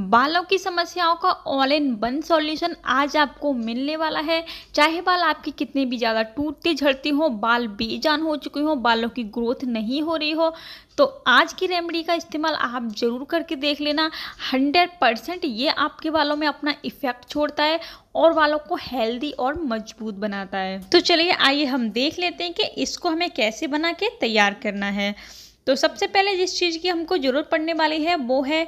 बालों की समस्याओं का ऑल इन वन सॉल्यूशन आज आपको मिलने वाला है चाहे बाल आपके कितने भी ज़्यादा टूटते झड़ते हो बाल बेजान हो चुके हो बालों की ग्रोथ नहीं हो रही हो तो आज की रेमेडी का इस्तेमाल आप ज़रूर करके देख लेना 100 परसेंट ये आपके बालों में अपना इफ़ेक्ट छोड़ता है और बालों को हेल्दी और मजबूत बनाता है तो चलिए आइए हम देख लेते हैं कि इसको हमें कैसे बना के तैयार करना है तो सबसे पहले जिस चीज़ की हमको ज़रूरत पड़ने वाली है वो है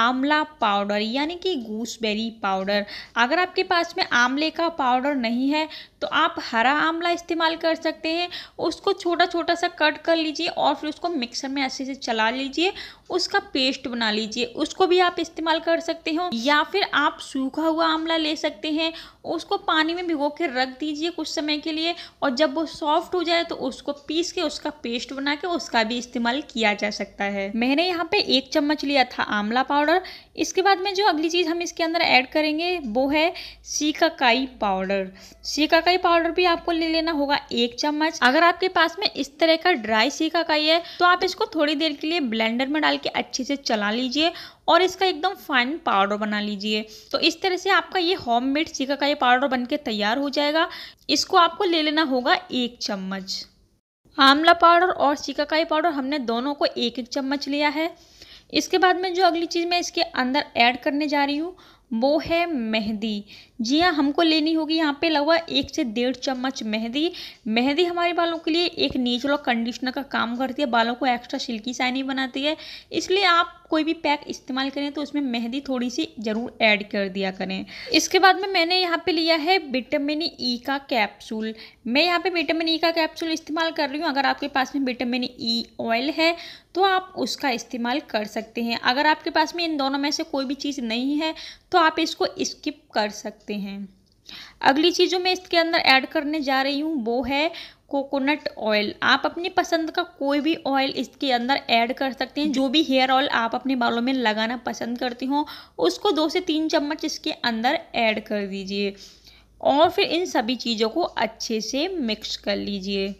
आंवला पाउडर यानी कि गूसबेरी पाउडर अगर आपके पास में आंवले का पाउडर नहीं है तो आप हरा आंवला इस्तेमाल कर सकते हैं उसको छोटा छोटा सा कट कर लीजिए और फिर उसको मिक्सर में अच्छे से चला लीजिए उसका पेस्ट बना लीजिए उसको भी आप इस्तेमाल कर सकते हो या फिर आप सूखा हुआ आंवला ले सकते हैं उसको पानी में भिगो के रख दीजिए कुछ समय के लिए और जब वो सॉफ्ट हो जाए तो उसको पीस के उसका पेस्ट बना के उसका भी इस्तेमाल किया जा सकता है मैंने यहाँ पे एक चम्मच लिया था आंवला पाउडर इसके बाद में जो अगली चीज़ हम इसके अंदर ऐड करेंगे वो है सीकाकाई पाउडर सीकाकाई अकाई पाउडर भी आपको ले लेना होगा एक चम्मच अगर आपके पास में इस तरह का ड्राई सीख अकाई है तो आप इसको थोड़ी देर के लिए ब्लेंडर में डाल के अच्छे से चला लीजिए और इसका एकदम फाइन पाउडर बना लीजिए तो इस तरह से आपका ये होम मेड सीखा का ये पाउडर बन के तैयार हो जाएगा इसको आपको ले लेना होगा एक चम्मच आमला पाउडर और सीकाकाई पाउडर हमने दोनों को एक एक चम्मच लिया है इसके बाद में जो अगली चीज़ मैं इसके अंदर ऐड करने जा रही हूँ वो है मेहंदी जी हाँ हमको लेनी होगी यहाँ पे लगभग एक से डेढ़ चम्मच मेहंदी मेहंदी हमारे बालों के लिए एक नेचुरल कंडीशनर का काम करती है बालों को एक्स्ट्रा सिल्की साइनी बनाती है इसलिए आप कोई भी पैक इस्तेमाल करें तो उसमें मेहंदी थोड़ी सी ज़रूर ऐड कर दिया करें इसके बाद में मैंने यहाँ पे लिया है विटामिन ई e का कैप्सूल मैं यहाँ पे विटामिन ई e का कैप्सूल इस्तेमाल कर रही हूँ अगर आपके पास में विटामिन ई e ऑयल है तो आप उसका इस्तेमाल कर सकते हैं अगर आपके पास में इन दोनों में से कोई भी चीज़ नहीं है तो आप इसको स्किप कर सकते हैं अगली चीज़ जो मैं इसके अंदर ऐड करने जा रही हूँ वो है कोकोनट ऑयल आप अपनी पसंद का कोई भी ऑयल इसके अंदर ऐड कर सकते हैं जो भी हेयर ऑयल आप अपने बालों में लगाना पसंद करती हो उसको दो से तीन चम्मच इसके अंदर ऐड कर दीजिए और फिर इन सभी चीज़ों को अच्छे से मिक्स कर लीजिए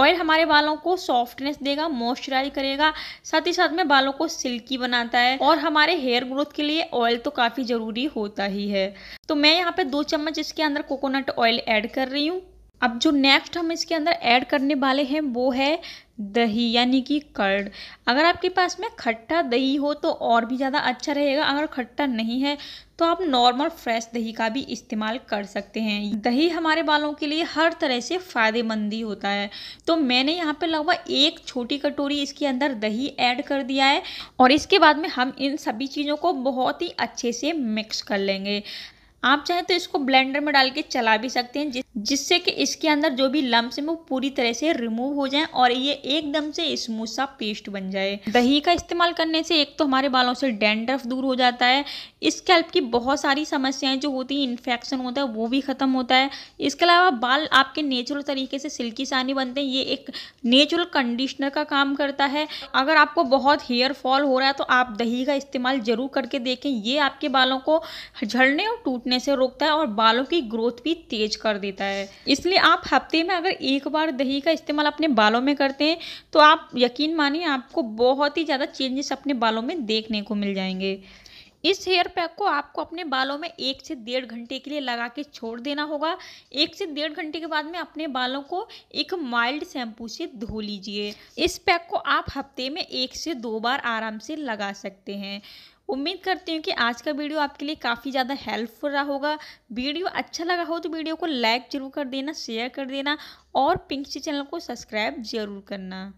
ऑयल हमारे बालों को सॉफ्टनेस देगा मॉइस्चराइज करेगा साथ ही साथ में बालों को सिल्की बनाता है और हमारे हेयर ग्रोथ के लिए ऑयल तो काफ़ी ज़रूरी होता ही है तो मैं यहाँ पे दो चम्मच इसके अंदर कोकोनट ऑयल ऐड कर रही हूँ अब जो नेक्स्ट हम इसके अंदर ऐड करने वाले हैं वो है दही यानी कि कर्ड अगर आपके पास में खट्टा दही हो तो और भी ज़्यादा अच्छा रहेगा अगर खट्टा नहीं है तो आप नॉर्मल फ्रेश दही का भी इस्तेमाल कर सकते हैं दही हमारे बालों के लिए हर तरह से फ़ायदेमंदी होता है तो मैंने यहाँ पे लगभग एक छोटी कटोरी इसके अंदर दही ऐड कर दिया है और इसके बाद में हम इन सभी चीज़ों को बहुत ही अच्छे से मिक्स कर लेंगे आप चाहें तो इसको ब्लेंडर में डाल के चला भी सकते हैं जिस, जिससे कि इसके अंदर जो भी लम्ब है वो पूरी तरह से रिमूव हो जाए और ये एकदम से स्मूथ सा पेस्ट बन जाए दही का इस्तेमाल करने से एक तो हमारे बालों से डेंड्रफ दूर हो जाता है स्कैल्प की बहुत सारी समस्याएं जो होती हैं इन्फेक्शन होता है वो भी ख़त्म होता है इसके अलावा बाल आपके नेचुरल तरीके से सिल्की सानी बनते हैं ये एक नेचुरल कंडीशनर का काम करता है अगर आपको बहुत हेयर फॉल हो रहा है तो आप दही का इस्तेमाल ज़रूर करके देखें ये आपके बालों को झड़ने और टूटने टूटने से रोकता है और बालों की ग्रोथ भी तेज कर देता है इसलिए आप हफ्ते में अगर एक बार दही का इस्तेमाल अपने बालों में करते हैं तो आप यकीन मानिए आपको बहुत ही ज़्यादा चेंजेस अपने बालों में देखने को मिल जाएंगे इस हेयर पैक को आपको अपने बालों में एक से डेढ़ घंटे के लिए लगा के छोड़ देना होगा एक से डेढ़ घंटे के बाद में अपने बालों को एक माइल्ड शैम्पू से धो लीजिए इस पैक को आप हफ्ते में एक से दो बार आराम से लगा सकते हैं उम्मीद करती हूँ कि आज का वीडियो आपके लिए काफ़ी ज़्यादा हेल्पफुल रहा होगा वीडियो अच्छा लगा हो तो वीडियो को लाइक ज़रूर कर देना शेयर कर देना और पिंक सी चैनल को सब्सक्राइब ज़रूर करना